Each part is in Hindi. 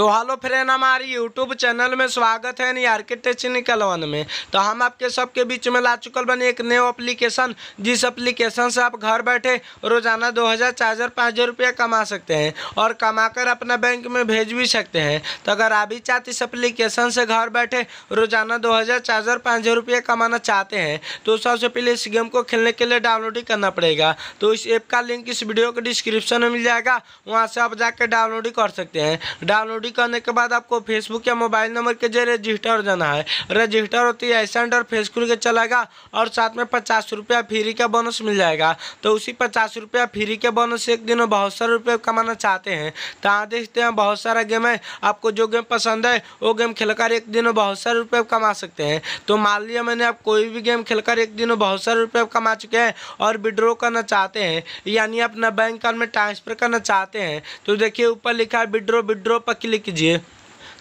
तो हेलो फ्रेंड हमारी यूट्यूब चैनल में स्वागत है नी के वन में तो हम आपके सबके बीच में ला चुकल बने एक नए अप्लीकेशन जिस अप्लीकेशन से आप घर बैठे रोजाना दो हज़ार चार हज़ार पाँच हज़ार रुपया कमा सकते हैं और कमाकर अपना बैंक में भेज भी सकते हैं तो अगर आप भी चाहते इस अप्लीकेशन से घर बैठे रोजाना दो हज़ार चार हज़ार पाँच हज़ार रुपया कमाना चाहते हैं तो सबसे पहले इस गेम को खेलने के लिए डाउनलोड ही करना पड़ेगा तो इस ऐप का लिंक इस वीडियो के डिस्क्रिप्शन में मिल जाएगा वहाँ से आप जाकर डाउनलोड ही कर सकते हैं डाउनलोड लॉगिन करने के बाद आपको फेसबुक या मोबाइल नंबर के जरिए रजिस्टर हो जाना है रजिस्टर होते ही ऐसा अंडर फेस खुल के चलाएगा और साथ में पचास रुपया फ्री का बोनस मिल जाएगा तो उसी पचास रुपया फ्री के बोनस एक दिन में बहुत सारे रुपये कमाना चाहते हैं तो आप देखते हैं बहुत सारा गेम है आपको जो गेम पसंद है वो गेम खेलकर एक दिन में बहुत सारे रुपये कमा सकते हैं तो मान लिया मैंने आप कोई भी गेम खेलकर एक दिन में बहुत सारे रुपये कमा चुके हैं और विड्रॉ करना चाहते हैं यानी अपना बैंक अकाउंट में ट्रांसफर करना चाहते हैं तो देखिए ऊपर लिखा है विड्रो विड्रो पर क्लिक कीजिए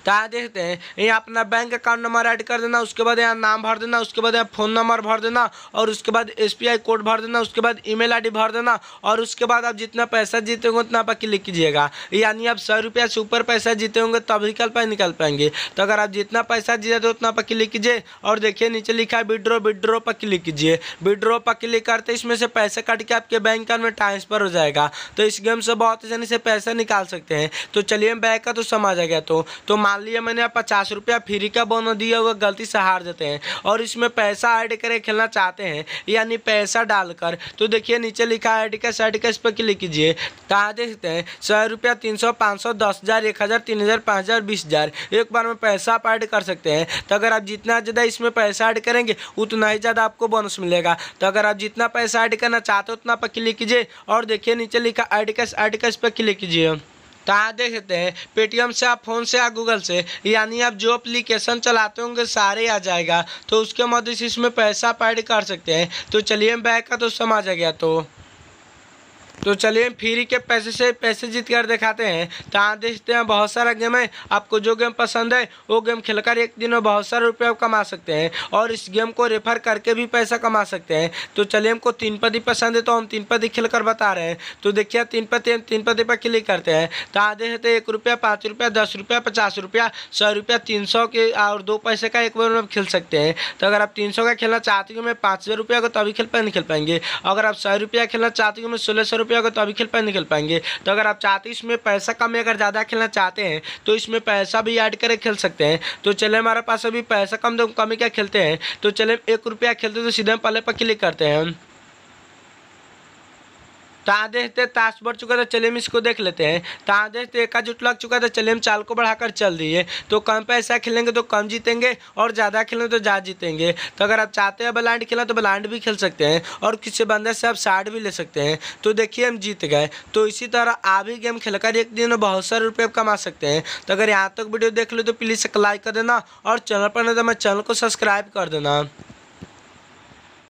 तो यहाँ देखते हैं यहाँ अपना बैंक अकाउंट नंबर ऐड कर देना उसके बाद यहाँ नाम भर देना उसके बाद यहाँ फ़ोन नंबर भर देना और उसके बाद एस कोड भर देना उसके बाद ईमेल आईडी भर देना और उसके बाद आप जितना पैसा जीते होंगे उतना आप क्लिक कीजिएगा यानी आप सौ रुपया से ऊपर पैसा जीते होंगे तब ही कल निकल पाएंगे तो अगर आप जितना पैसा जीते हो उतना पर क्लिक कीजिए और देखिए नीचे लिखा है विड्रो विड्रो पर क्लिक कीजिए विड्रो पर क्लिक करते इसमें से पैसा काट के आपके बैंक अकाउंट में ट्रांसफर हो जाएगा तो इस गेम से बहुत आसानी से पैसा निकाल सकते हैं तो चलिए बैग का तो समझ आ गया तो, तो मान मान लिया मैंने आप पचास रुपया फ्री का बोनस दिया हुआ गलती से हार जाते हैं और इसमें पैसा ऐड करके खेलना चाहते हैं यानी पैसा डालकर तो देखिए नीचे लिखा है एडिका से एडिका इस पर क्लिक कीजिए कहाँ देखते हैं सौ रुपया तीन सौ पाँच सौ दस हज़ार एक हज़ार तीन हज़ार पाँच हज़ार बीस हज़ार एक बार में पैसा आप ऐड कर सकते हैं तो अगर आप जितना ज़्यादा इसमें पैसा ऐड करेंगे उतना ही ज़्यादा आपको बोनस मिलेगा तो अगर आप जितना पैसा ऐड करना चाहते हो उतना पर क्लिक कीजिए और देखिए नीचे लिखा ऐड कैश ऐड कैश पर क्लिक कीजिए कहाँ देख सकते हैं पेटीएम से आप फ़ोन से या गूगल से यानी आप जो अप्लीकेशन चलाते होंगे सारे आ जाएगा तो उसके मदद से इसमें पैसा आप कर सकते हैं तो चलिए बैग का तो समझ आ गया तो तो चलिए फ्री के पैसे से पैसे जीत कर दिखाते हैं तो आप देखते हैं बहुत सारा गेम है आपको जो गेम पसंद है वो गेम खेलकर एक दिन में बहुत सारे रुपये कमा सकते हैं और इस गेम को रेफर करके भी पैसा कमा सकते हैं तो चलिए हमको तीन पति पसंद है तो हम तीन पति खेल कर बता रहे हैं तो देखिए तीन पति हम तीन पति पर क्लिक करते हैं तो आप देखते एक रुपया पाँच रुपया दस रुपया पचास रुपया सौ रुपया तीन सौ के और दो पैसे का एक बार में खेल सकते हैं तो अगर आप तीन सौ का खेलना चाहते हो मैं पाँच हज़ार रुपया को तो तभी खेल पाए नहीं खेल पाएंगे अगर आप सौ रुपया खेलना चाहते हो मैं सोलह सौ रुपया का तो अभी खेल पाए नहीं खेल पाएंगे तो अगर आप चाहते इसमें पैसा कम अगर ज़्यादा खेलना चाहते हैं तो इसमें पैसा भी ऐड करके खेल सकते हैं तो चले हमारे पास अभी पैसा कम कम क्या खेलते हैं तो चले एक रुपया खेलते तो सीधे पहले पर क्लिक करते हैं तो देखते ताश बढ़ चुका था चलिए हम इसको देख लेते हैं ताँ देखते दे का जुट लग चुका था चलिए हम चाल को बढ़ाकर चल दिए तो कम पैसा खेलेंगे तो कम जीतेंगे और ज़्यादा खेलेंगे तो ज़्यादा जीतेंगे तो अगर आप चाहते हैं ब्लाइंड खेलना तो ब्लाइंड भी खेल सकते हैं और किसी बंदे से आप शार्ट भी ले सकते हैं तो देखिए हम जीत गए तो इसी तरह आप भी गेम खेलकर एक दिन बहुत सारे रुपये कमा सकते हैं तो अगर यहाँ तक वीडियो देख लो तो प्लीज़ लाइक कर देना और चैनल पर नहीं तो मैं चैनल को सब्सक्राइब कर देना